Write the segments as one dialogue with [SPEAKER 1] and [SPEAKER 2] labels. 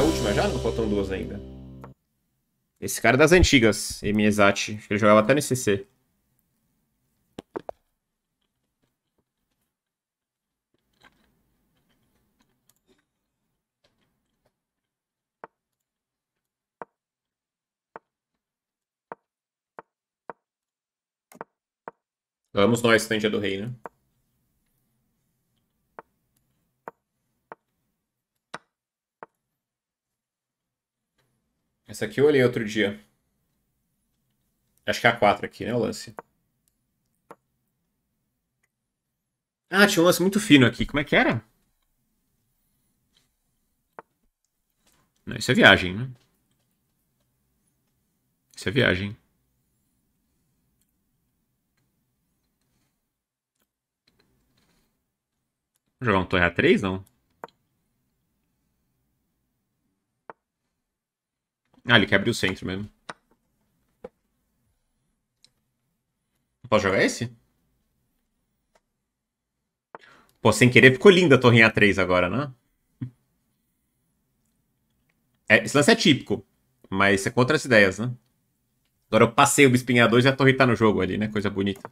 [SPEAKER 1] a última já? Não faltam duas ainda. Esse cara é das antigas, Emizati. Acho que ele jogava até no CC. Vamos nós, Tanja então, do Rei, né? Essa aqui eu olhei outro dia. Acho que é a 4 aqui, né, o lance? Ah, tinha um lance muito fino aqui. Como é que era? Não, isso é viagem, né? Isso é viagem. Vou jogar um Torre A3, não? Ah, ele quer abrir o centro mesmo. Posso jogar esse? Pô, sem querer ficou linda a torrinha 3 agora, né? É, esse lance é típico, mas é contra as ideias, né? Agora eu passei o bispinha 2 e a torre tá no jogo ali, né? Coisa bonita.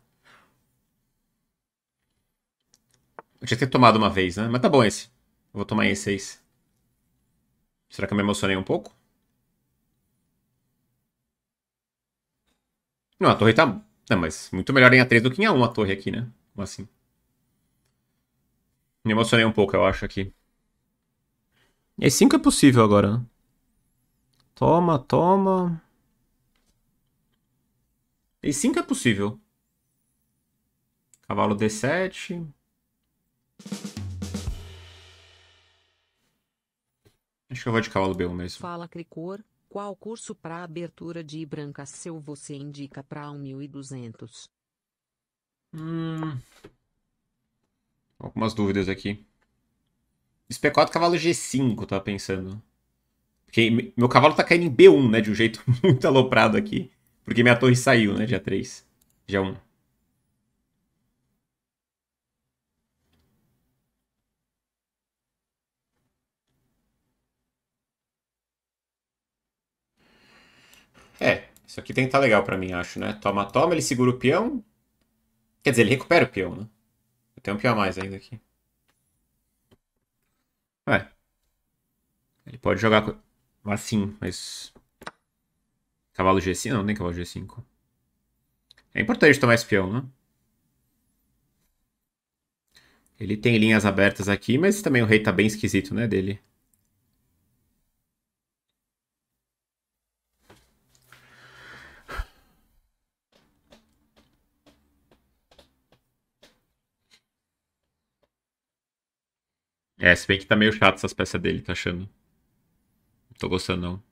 [SPEAKER 1] Eu tinha que ter tomado uma vez, né? Mas tá bom esse. Eu vou tomar em 6 Será que eu me emocionei um pouco? Não, a torre tá. Não, tá, mas muito melhor em A3 do que em A1 a torre aqui, né? Como Assim. Me emocionei um pouco, eu acho, aqui. E 5 é possível agora. Né? Toma, toma. E 5 é possível. Cavalo D7. Acho que eu vou de cavalo B1 mesmo. Fala, Cricor. Qual curso para abertura de branca seu você indica para 1200? Hum. Algumas dúvidas aqui. Isso 4 cavalo G5, tava pensando. Porque meu cavalo tá caindo em B1, né? De um jeito muito aloprado aqui. Porque minha torre saiu, né? Dia 3. Dia 1. Isso aqui tem que estar tá legal pra mim, acho, né? Toma, toma, ele segura o peão. Quer dizer, ele recupera o peão, né? Eu tenho um peão a mais ainda aqui. Ué. Ele pode jogar assim, mas... Cavalo G5? Não, nem cavalo G5. É importante tomar esse peão, né? Ele tem linhas abertas aqui, mas também o rei tá bem esquisito, né, dele. É, se bem que tá meio chato essas peças dele, tá achando? Não tô gostando não.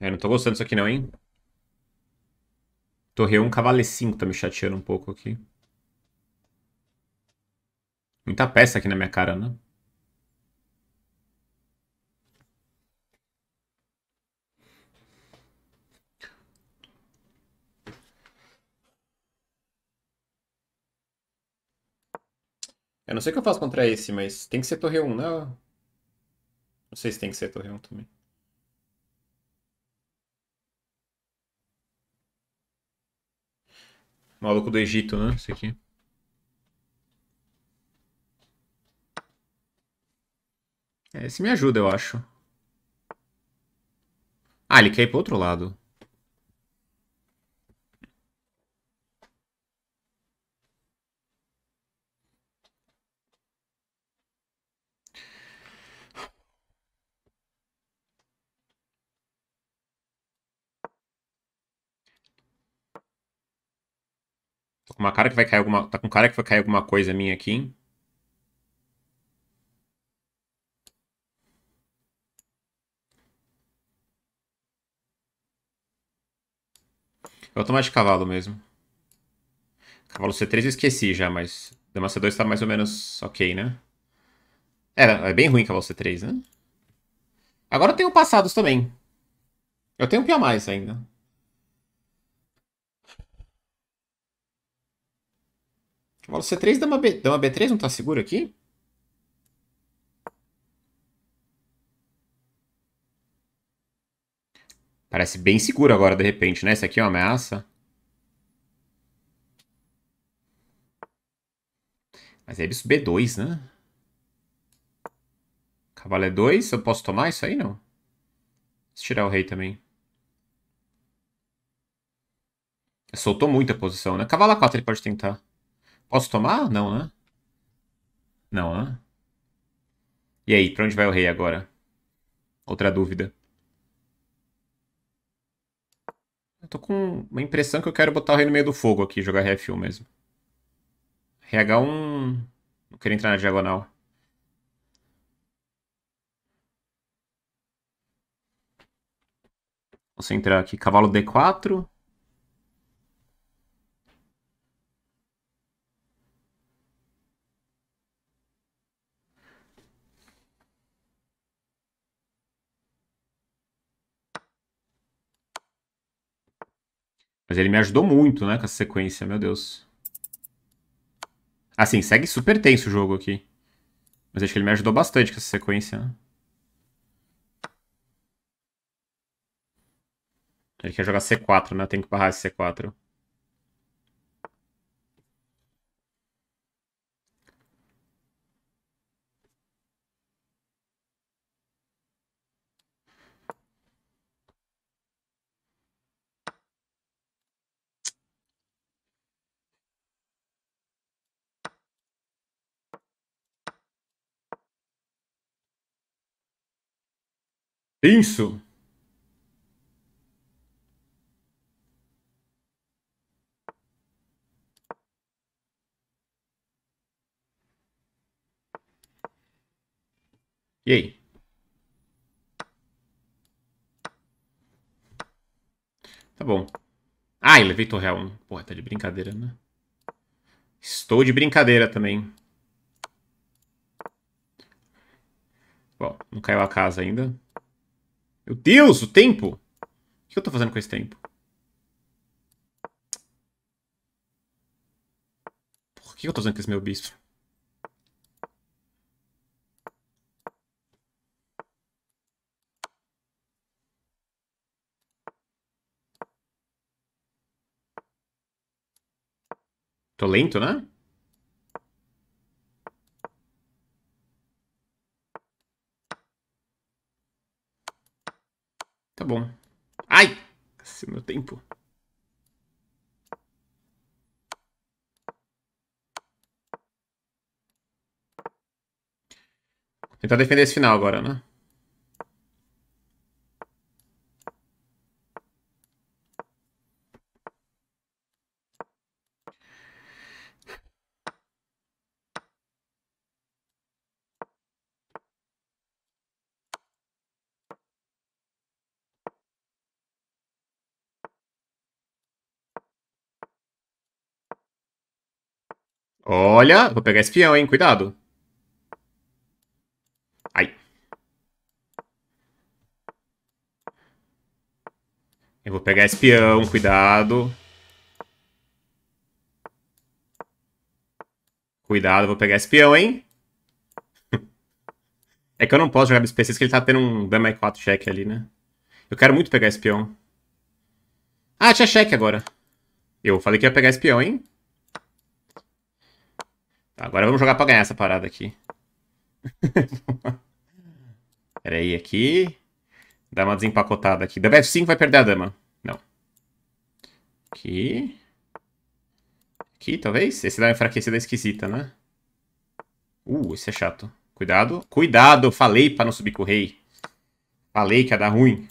[SPEAKER 1] É, não tô gostando disso aqui não, hein? Torre 1, cavalo 5 tá me chateando um pouco aqui. Muita peça aqui na minha cara, né? Eu não sei o que eu faço contra esse, mas tem que ser torre 1, né? Não sei se tem que ser torre 1 também. Maluco do Egito, né? Esse aqui. É, esse me ajuda, eu acho. Ah, ele quer ir pro outro lado. Tô com uma cara que vai cair alguma. Tá com cara que vai cair alguma coisa minha aqui, Eu vou tomar de cavalo mesmo. Cavalo C3 eu esqueci já, mas Dama C2 tá mais ou menos ok, né? É, é bem ruim cavalo C3, né? Agora eu tenho passados também. Eu tenho um pior a mais ainda. Cavalo C3, dama, B, dama B3 não tá seguro aqui? Parece bem seguro agora, de repente, né? Esse aqui é uma ameaça. Mas é isso B2, né? Cavalo E2, é eu posso tomar isso aí, não? Se tirar o rei também. Soltou muito a posição, né? Cavalo A4 ele pode tentar. Posso tomar? Não, né? Não, né? E aí, pra onde vai o rei agora? Outra dúvida. Eu tô com uma impressão que eu quero botar o rei no meio do fogo aqui, jogar RF1 mesmo. RH1... Não quero entrar na diagonal. Vou entrar aqui, cavalo D4. Mas ele me ajudou muito, né, com essa sequência, meu Deus. Assim, segue super tenso o jogo aqui. Mas acho que ele me ajudou bastante com essa sequência, né? Ele quer jogar C4, né? Tem que barrar esse C4. Isso! E aí? Tá bom. Ah, levei torre 1. Né? Porra, tá de brincadeira, né? Estou de brincadeira também. Bom, não caiu a casa ainda. Meu Deus, o tempo! O que eu tô fazendo com esse tempo? Por que eu tô fazendo com esse meu bispo? Tô lento, né? bom. Ai! Esse meu tempo. Tentar defender esse final agora, né? Olha, vou pegar esse peão, hein? Cuidado. Ai. Eu vou pegar esse peão, cuidado. Cuidado, vou pegar esse peão, hein? é que eu não posso jogar BSPCs que ele tá tendo um dama 4 check ali, né? Eu quero muito pegar esse peão. Ah, tinha check agora. Eu falei que ia pegar esse peão, hein? Agora vamos jogar pra ganhar essa parada aqui. Pera aí, aqui. Dá uma desempacotada aqui. Dama F5 vai perder a dama. Não. Aqui. Aqui, talvez? Esse dá uma enfraquecida é esquisita, né? Uh, esse é chato. Cuidado. Cuidado, falei pra não subir com o rei. Falei que ia dar ruim.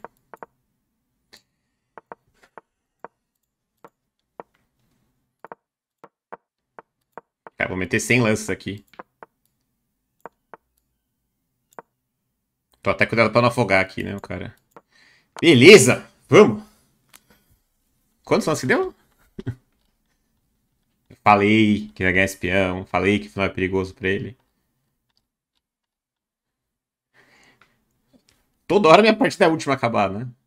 [SPEAKER 1] meter 100 lanças aqui. Tô até cuidado pra não afogar aqui, né, o cara. Beleza! Vamos! Quantos lances deu? Eu falei que ia ganhar espião, falei que o final é perigoso pra ele. Toda hora minha partida é a última acabar, né?